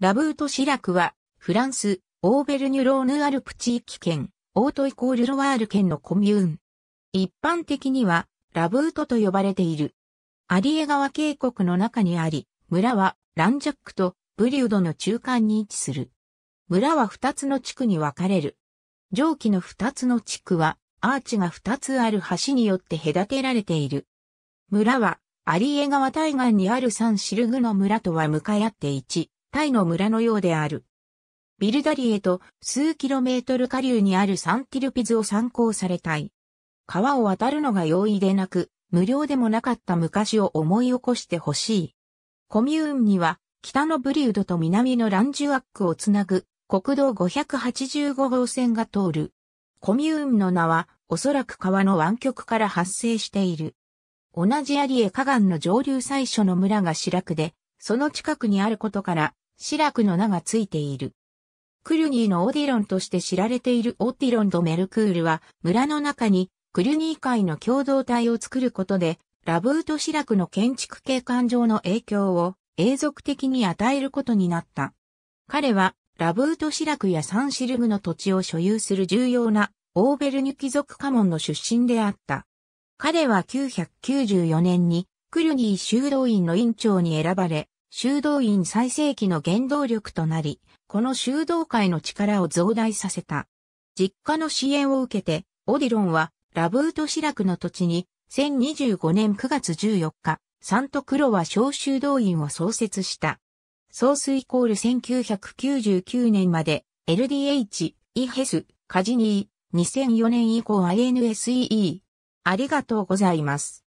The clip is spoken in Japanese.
ラブート・シラクは、フランス、オーベルニュローヌ・アルプ地域圏、オートイコール・ロワール県のコミューン。一般的には、ラブートと呼ばれている。アリエ川渓谷の中にあり、村は、ランジャックとブリュードの中間に位置する。村は二つの地区に分かれる。上記の二つの地区は、アーチが二つある橋によって隔てられている。村は、アリエ川対岸にあるサンシルグの村とは向かい合って一、タイの村のようである。ビルダリエと数キロメートル下流にあるサンティルピズを参考されたい。川を渡るのが容易でなく、無料でもなかった昔を思い起こしてほしい。コミューンには、北のブリュードと南のランジュアックをつなぐ国道585号線が通る。コミューンの名は、おそらく川の湾曲から発生している。同じアリエ河岸の上流最初の村が白くで、その近くにあることから、シラクの名がついている。クルニーのオディロンとして知られているオディロンとメルクールは村の中にクルニー会の共同体を作ることでラブート・シラクの建築景観上の影響を永続的に与えることになった。彼はラブート・シラクやサンシルグの土地を所有する重要なオーベルニュ貴族家紋の出身であった。彼は994年にクルニー修道院の院長に選ばれ、修道院最盛期の原動力となり、この修道会の力を増大させた。実家の支援を受けて、オディロンはラブートシラクの土地に、1025年9月14日、サントクロワ小修道院を創設した。ソースイコール1999年まで LDH、イヘス、カジニー、2004年以降 INSEE。ありがとうございます。